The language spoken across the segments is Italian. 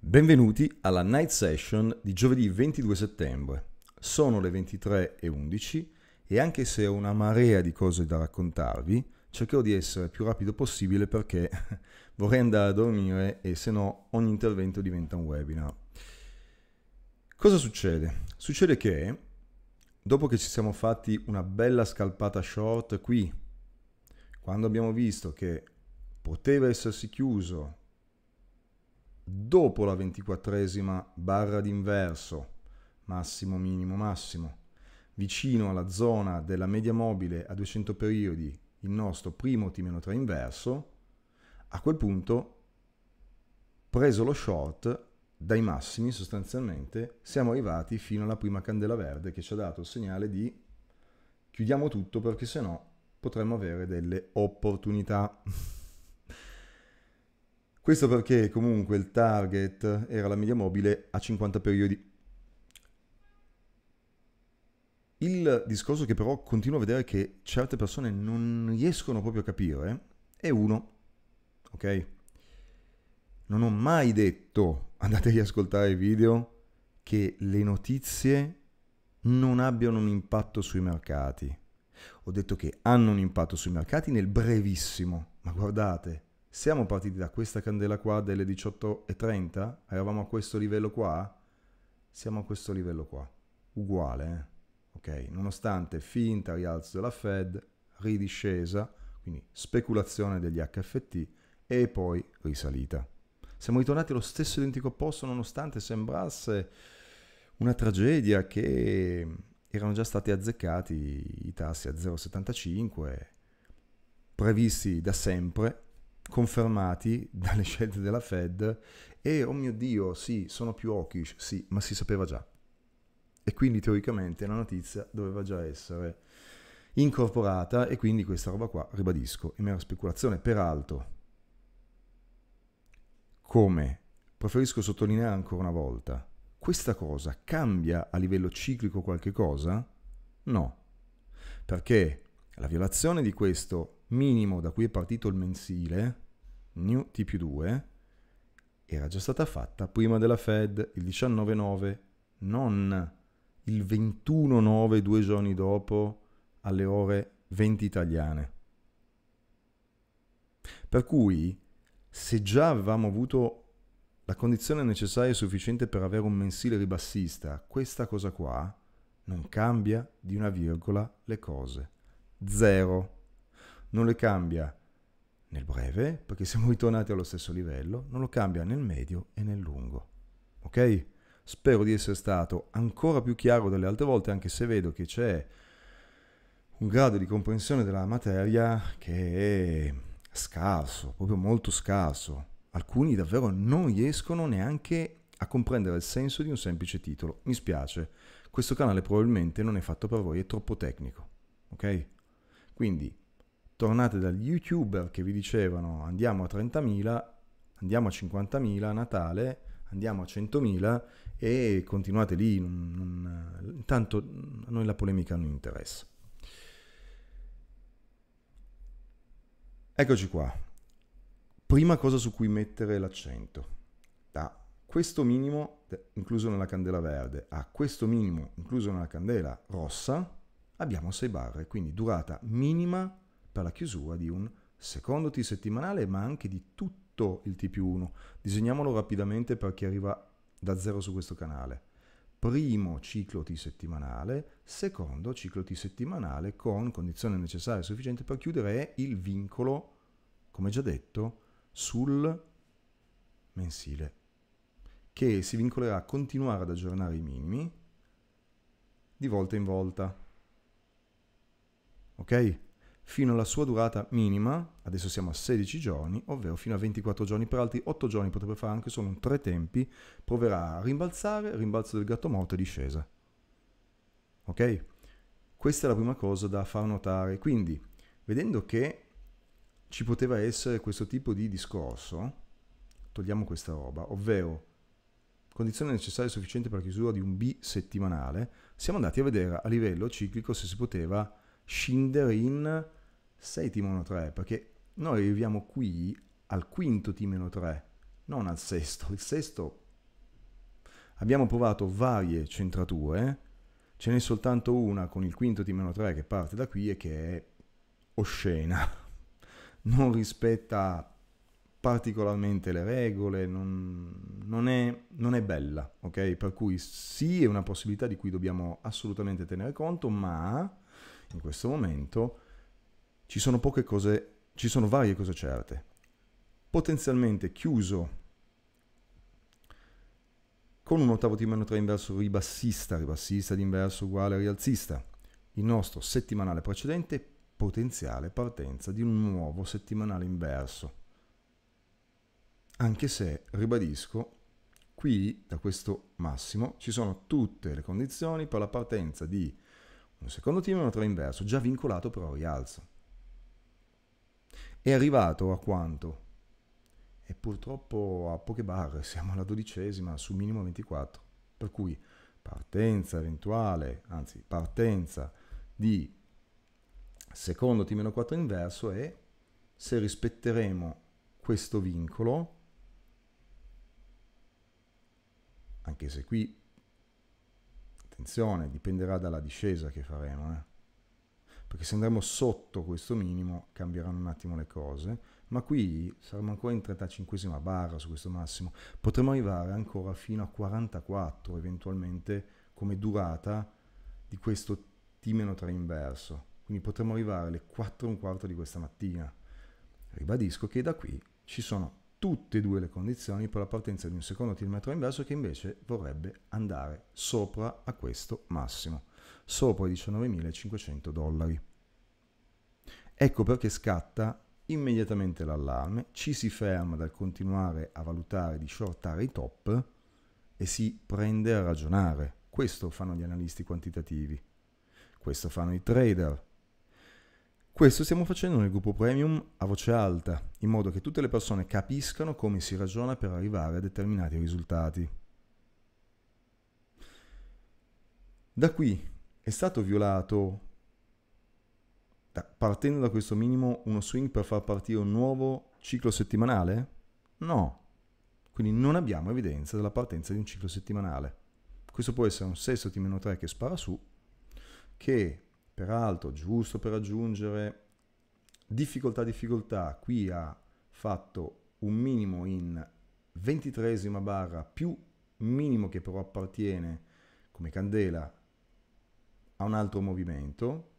Benvenuti alla night session di giovedì 22 settembre. Sono le 23.11 e anche se ho una marea di cose da raccontarvi, cercherò di essere il più rapido possibile perché vorrei andare a dormire e se no ogni intervento diventa un webinar. Cosa succede? Succede che dopo che ci siamo fatti una bella scalpata short qui, quando abbiamo visto che poteva essersi chiuso dopo la ventiquattresima barra d'inverso, massimo minimo massimo, vicino alla zona della media mobile a 200 periodi, il nostro primo T-3 inverso, a quel punto, preso lo short, dai massimi sostanzialmente, siamo arrivati fino alla prima candela verde che ci ha dato il segnale di chiudiamo tutto perché sennò potremmo avere delle opportunità. Questo perché comunque il target era la media mobile a 50 periodi. Il discorso che però continuo a vedere che certe persone non riescono proprio a capire è uno, ok? Non ho mai detto, andate a riascoltare i video, che le notizie non abbiano un impatto sui mercati. Ho detto che hanno un impatto sui mercati nel brevissimo, ma guardate, siamo partiti da questa candela qua delle 18.30? Eravamo a questo livello qua? Siamo a questo livello qua. Uguale, eh? ok? Nonostante finta rialzo della Fed, ridiscesa, quindi speculazione degli HFT e poi risalita. Siamo ritornati allo stesso identico posto nonostante sembrasse una tragedia che erano già stati azzeccati i tassi a 0,75 previsti da sempre confermati dalle scelte della Fed e oh mio Dio, sì, sono più hawkish, sì, ma si sapeva già. E quindi teoricamente la notizia doveva già essere incorporata e quindi questa roba qua, ribadisco, è mera speculazione. Peraltro, come preferisco sottolineare ancora una volta, questa cosa cambia a livello ciclico qualche cosa? No, perché la violazione di questo minimo da cui è partito il mensile, new T più 2, era già stata fatta prima della Fed il 19-9, non il 21-9 due giorni dopo alle ore 20 italiane. Per cui, se già avevamo avuto la condizione necessaria e sufficiente per avere un mensile ribassista, questa cosa qua non cambia di una virgola le cose. Zero non le cambia nel breve, perché siamo ritornati allo stesso livello, non lo cambia nel medio e nel lungo. Ok? Spero di essere stato ancora più chiaro delle altre volte, anche se vedo che c'è un grado di comprensione della materia che è scarso, proprio molto scarso. Alcuni davvero non riescono neanche a comprendere il senso di un semplice titolo. Mi spiace, questo canale probabilmente non è fatto per voi, è troppo tecnico. Ok? Quindi tornate dagli youtuber che vi dicevano andiamo a 30.000, andiamo a 50.000 a Natale, andiamo a 100.000 e continuate lì, non, non, intanto a noi la polemica non interessa. Eccoci qua. Prima cosa su cui mettere l'accento. Da questo minimo incluso nella candela verde a questo minimo incluso nella candela rossa abbiamo 6 barre, quindi durata minima per la chiusura di un secondo T settimanale, ma anche di tutto il T più 1. Disegniamolo rapidamente per chi arriva da zero su questo canale. Primo ciclo T settimanale, secondo ciclo T settimanale con condizione necessaria e sufficiente per chiudere è il vincolo, come già detto, sul mensile, che si vincolerà a continuare ad aggiornare i minimi di volta in volta. Ok? fino alla sua durata minima, adesso siamo a 16 giorni, ovvero fino a 24 giorni, per altri 8 giorni potrebbe fare anche solo un tre tempi, proverà a rimbalzare, rimbalzo del gatto morto e discesa. Ok? Questa è la prima cosa da far notare, quindi vedendo che ci poteva essere questo tipo di discorso, togliamo questa roba, ovvero condizione necessaria e sufficiente per la chiusura di un B settimanale, siamo andati a vedere a livello ciclico se si poteva scindere in 6 t meno 3, perché noi arriviamo qui al quinto t meno 3, non al sesto. Il sesto abbiamo provato varie centrature, ce n'è soltanto una con il quinto t meno 3 che parte da qui e che è oscena, non rispetta particolarmente le regole, non, non, è, non, è, bella, ok? Per cui sì è una possibilità di cui dobbiamo assolutamente tenere conto, ma in questo momento ci sono poche cose, ci sono varie cose certe. Potenzialmente chiuso con un ottavo di meno 3 inverso ribassista, ribassista di inverso uguale rialzista. Il nostro settimanale precedente potenziale partenza di un nuovo settimanale inverso. Anche se, ribadisco, qui da questo massimo ci sono tutte le condizioni per la partenza di un secondo timone 3 inverso, già vincolato però al rialzo. È arrivato a quanto? E purtroppo a poche barre, siamo alla dodicesima, su minimo 24. Per cui partenza eventuale, anzi partenza di secondo t meno 4 inverso è se rispetteremo questo vincolo, anche se qui, attenzione, dipenderà dalla discesa che faremo, eh perché se andremo sotto questo minimo cambieranno un attimo le cose, ma qui saremo ancora in 35 barra su questo massimo, potremmo arrivare ancora fino a 44 eventualmente come durata di questo T-3 inverso, quindi potremmo arrivare alle 4 e un quarto di questa mattina. Ribadisco che da qui ci sono tutte e due le condizioni per la partenza di un secondo T-metro inverso che invece vorrebbe andare sopra a questo massimo sopra i 19.500 dollari. Ecco perché scatta immediatamente l'allarme, ci si ferma dal continuare a valutare di shortare i top e si prende a ragionare. Questo fanno gli analisti quantitativi, questo fanno i trader. Questo stiamo facendo nel gruppo premium a voce alta, in modo che tutte le persone capiscano come si ragiona per arrivare a determinati risultati. Da qui è stato violato, da, partendo da questo minimo, uno swing per far partire un nuovo ciclo settimanale? No. Quindi non abbiamo evidenza della partenza di un ciclo settimanale. Questo può essere un sesto T-3 che spara su, che peraltro giusto per aggiungere difficoltà difficoltà, qui ha fatto un minimo in ventitresima barra più minimo che però appartiene come candela a un altro movimento,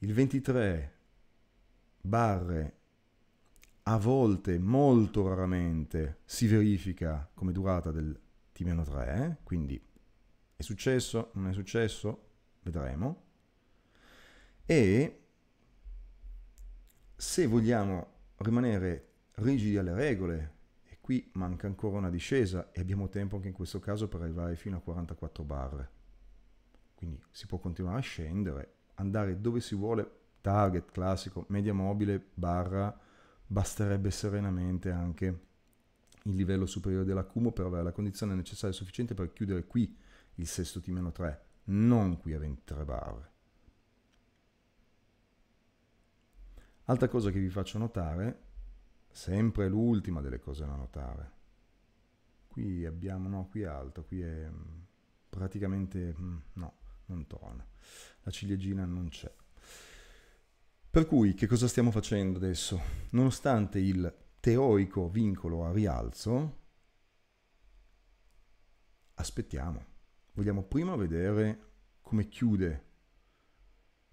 il 23 barre a volte, molto raramente, si verifica come durata del T-3, quindi è successo, non è successo, vedremo. E se vogliamo rimanere rigidi alle regole, e qui manca ancora una discesa e abbiamo tempo anche in questo caso per arrivare fino a 44 barre, quindi si può continuare a scendere, andare dove si vuole, target classico, media mobile, barra, basterebbe serenamente anche il livello superiore dell'accumulo per avere la condizione necessaria e sufficiente per chiudere qui il sesto T-3, non qui a 23 barre. Altra cosa che vi faccio notare, sempre l'ultima delle cose da notare, qui abbiamo, no, qui è alto, qui è mm, praticamente, mm, no, non torna. La ciliegina non c'è. Per cui che cosa stiamo facendo adesso? Nonostante il teorico vincolo a rialzo, aspettiamo. Vogliamo prima vedere come chiude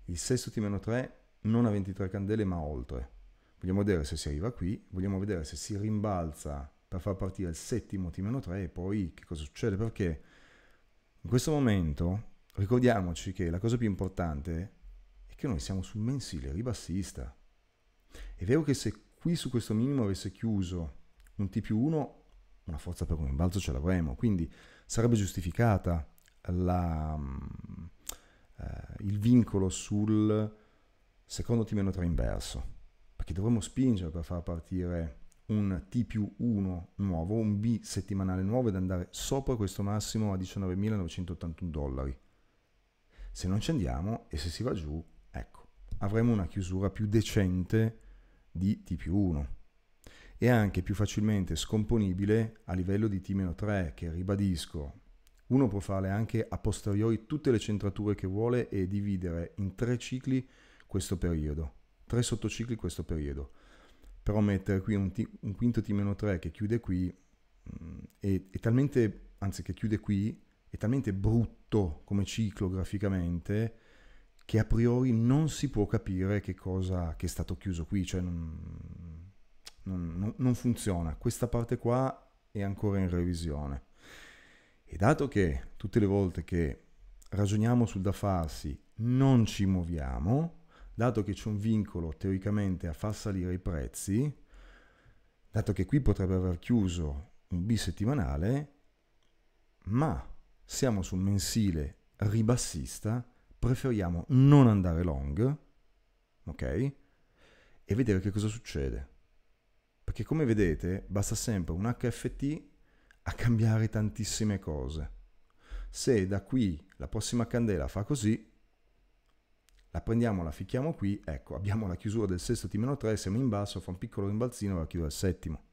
il sesto T-3 non a 23 candele ma oltre. Vogliamo vedere se si arriva qui, vogliamo vedere se si rimbalza per far partire il settimo T-3 e poi che cosa succede perché in questo momento Ricordiamoci che la cosa più importante è che noi siamo sul mensile ribassista. È vero che se qui su questo minimo avesse chiuso un T più 1, una forza per un rimbalzo ce l'avremmo, quindi sarebbe giustificata la, mm, eh, il vincolo sul secondo T meno 3 inverso, perché dovremmo spingere per far partire un T più 1 nuovo, un B settimanale nuovo ed andare sopra questo massimo a 19.981 dollari. Se non ci andiamo e se si va giù, ecco, avremo una chiusura più decente di T più 1 e anche più facilmente scomponibile a livello di T-3 meno che ribadisco uno può fare anche a posteriori tutte le centrature che vuole e dividere in tre cicli questo periodo, tre sottocicli questo periodo. Però mettere qui un, t, un quinto T-3 meno che chiude qui mh, mm, è, è, talmente, anzi che chiude qui, è talmente brutto come ciclo graficamente che a priori non si può capire che cosa che è stato chiuso qui, cioè non, non, non funziona. Questa parte qua è ancora in revisione. E dato che tutte le volte che ragioniamo sul da farsi non ci muoviamo, dato che c'è un vincolo teoricamente a far salire i prezzi, dato che qui potrebbe aver chiuso un bisettimanale, ma siamo su mensile ribassista, preferiamo non andare long, ok? E vedere che cosa succede. Perché come vedete basta sempre un HFT a cambiare tantissime cose. Se da qui la prossima candela fa così, la prendiamo, la ficchiamo qui, ecco, abbiamo la chiusura del sesto T-3, siamo in basso, fa un piccolo rimbalzino, e la chiudere al settimo.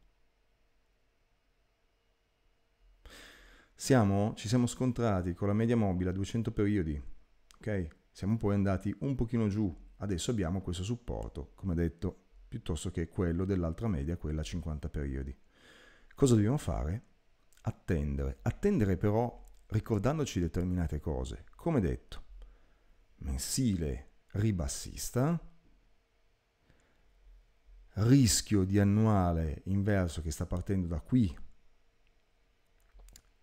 siamo, ci siamo scontrati con la media mobile a 200 periodi, ok? Siamo poi andati un pochino giù, adesso abbiamo questo supporto, come detto, piuttosto che quello dell'altra media, quella a 50 periodi. Cosa dobbiamo fare? Attendere, attendere però ricordandoci determinate cose, come detto, mensile ribassista, rischio di annuale inverso che sta partendo da qui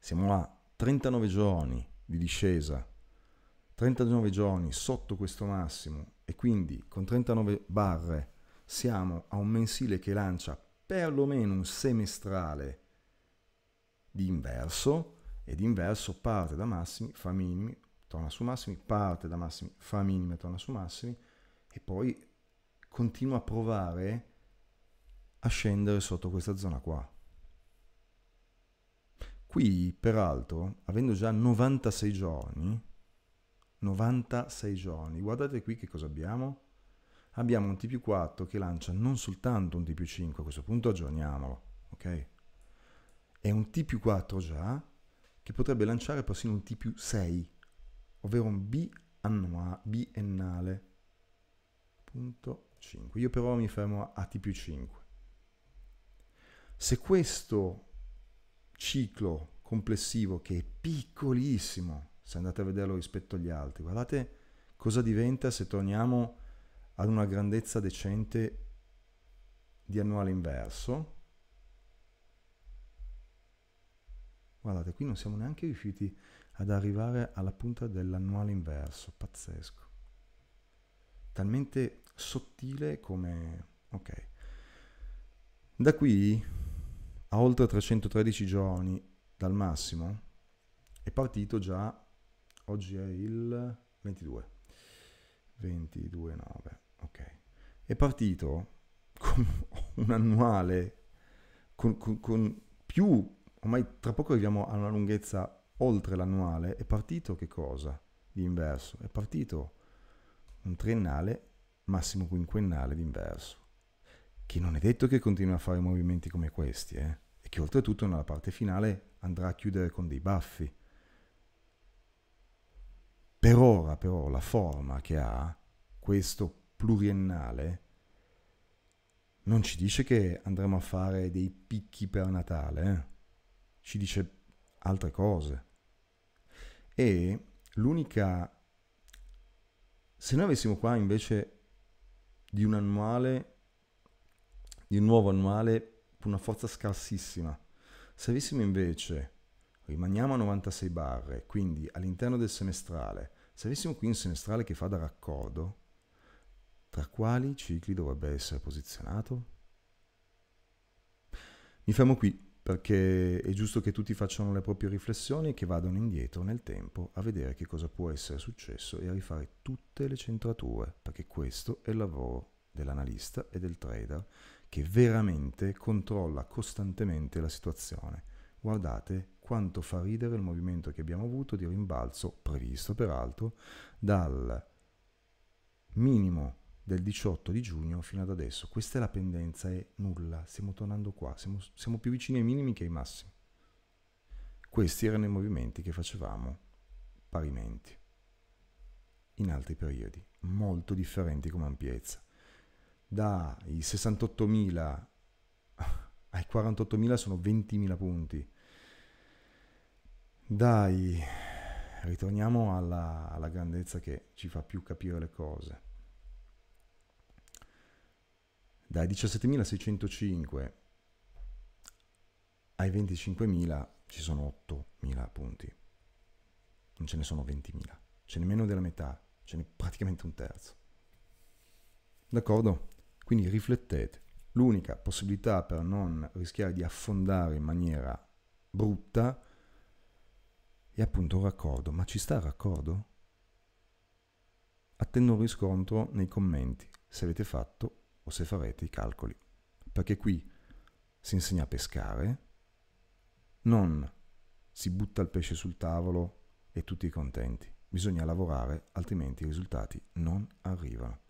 siamo a 39 giorni di discesa, 39 giorni sotto questo massimo e quindi con 39 barre siamo a un mensile che lancia perlomeno un semestrale di inverso ed inverso parte da massimi, fa minimi, torna su massimi, parte da massimi, fa minimi, torna su massimi e poi continua a provare a scendere sotto questa zona qua. Qui, peraltro, avendo già 96 giorni, 96 giorni, guardate qui che cosa abbiamo. Abbiamo un T più 4 che lancia non soltanto un T più 5, a questo punto aggiorniamolo, ok? È un T più 4 già che potrebbe lanciare persino un T più 6, ovvero un B biennale. Punto 5. Io però mi fermo a T più 5. Se questo ciclo complessivo che è piccolissimo se andate a vederlo rispetto agli altri. Guardate cosa diventa se torniamo ad una grandezza decente di annuale inverso. Guardate, qui non siamo neanche riusciti ad arrivare alla punta dell'annuale inverso, pazzesco. Talmente sottile come... ok. Da qui a oltre 313 giorni dal massimo è partito già, oggi è il 22, 22.9, ok, è partito con un annuale con, con, con più, ormai tra poco arriviamo a una lunghezza oltre l'annuale, è partito che cosa? L'inverso, è partito un triennale massimo quinquennale d'inverso che non è detto che continui a fare movimenti come questi, eh? e che oltretutto nella parte finale andrà a chiudere con dei baffi. Per ora però la forma che ha questo pluriennale non ci dice che andremo a fare dei picchi per Natale, eh? ci dice altre cose. E l'unica... Se noi avessimo qua invece di un annuale di un nuovo annuale con una forza scarsissima. Se avessimo invece, rimaniamo a 96 barre, quindi all'interno del semestrale, se avessimo qui un semestrale che fa da raccordo, tra quali cicli dovrebbe essere posizionato? Mi fermo qui perché è giusto che tutti facciano le proprie riflessioni e che vadano indietro nel tempo a vedere che cosa può essere successo e a rifare tutte le centrature, perché questo è il lavoro dell'analista e del trader che veramente controlla costantemente la situazione. Guardate quanto fa ridere il movimento che abbiamo avuto di rimbalzo, previsto peraltro, dal minimo del 18 di giugno fino ad adesso. Questa è la pendenza, è nulla, stiamo tornando qua, siamo, siamo più vicini ai minimi che ai massimi. Questi erano i movimenti che facevamo parimenti in altri periodi, molto differenti come ampiezza dai 68.000 ai 48.000 sono 20.000 punti. Dai, ritorniamo alla, alla, grandezza che ci fa più capire le cose. Dai 17.605 ai 25.000 ci sono 8.000 punti. Non ce ne sono 20.000, ce n'è meno della metà, ce n'è praticamente un terzo. D'accordo? Quindi riflettete, l'unica possibilità per non rischiare di affondare in maniera brutta è appunto un raccordo, ma ci sta il raccordo? Attendo un riscontro nei commenti se avete fatto o se farete i calcoli, perché qui si insegna a pescare, non si butta il pesce sul tavolo e tutti contenti. Bisogna lavorare, altrimenti i risultati non arrivano.